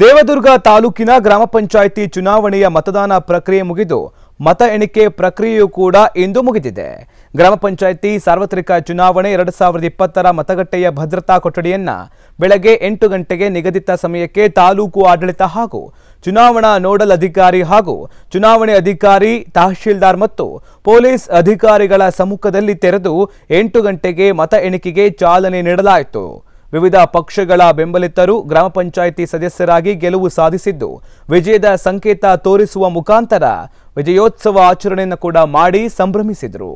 ದೇವದುರ್ಗ ತಾಲೂಕಿನ ಗ್ರಾಮ ಪಂಚಾಯಿತಿ ಚುನಾವಣೆಯ ಮತದಾನ ಪ್ರಕ್ರಿಯೆ ಮುಗಿದು ಮತ ಎಣಿಕೆ ಪ್ರಕ್ರಿಯೆಯೂ ಕೂಡ ಇಂದು ಮುಗಿದಿದೆ ಗ್ರಾಮ ಪಂಚಾಯಿತಿ ಸಾರ್ವತ್ರಿಕ ಚುನಾವಣೆ ಎರಡ್ ಸಾವಿರದ ಇಪ್ಪತ್ತರ ಮತಗಟ್ಟೆಯ ಭದ್ರತಾ ಕೊಠಡಿಯನ್ನ ಬೆಳಗ್ಗೆ ಎಂಟು ಗಂಟೆಗೆ ನಿಗದಿತ ಸಮಯಕ್ಕೆ ತಾಲೂಕು ಆಡಳಿತ ಹಾಗೂ ಚುನಾವಣಾ ನೋಡಲ್ ಅಧಿಕಾರಿ ಹಾಗೂ ಚುನಾವಣೆ ಅಧಿಕಾರಿ ತಹಶೀಲ್ದಾರ್ ಮತ್ತು ಪೊಲೀಸ್ ಅಧಿಕಾರಿಗಳ ಸಮ್ಮುಖದಲ್ಲಿ ತೆರೆದು ಎಂಟು ಗಂಟೆಗೆ ಮತ ಎಣಿಕೆಗೆ ಚಾಲನೆ ನೀಡಲಾಯಿತು ವಿವಿಧ ಪಕ್ಷಗಳ ಬೆಂಬಲಿತರು ಗ್ರಾಮ ಪಂಚಾಯಿತಿ ಸದಸ್ಯರಾಗಿ ಗೆಲುವು ಸಾಧಿಸಿದ್ದು ವಿಜಯದ ಸಂಕೇತ ತೋರಿಸುವ ಮುಖಾಂತರ ವಿಜಯೋತ್ಸವ ಆಚರಣೆಯನ್ನು ಕೂಡ ಮಾಡಿ ಸಂಭ್ರಮಿಸಿದರು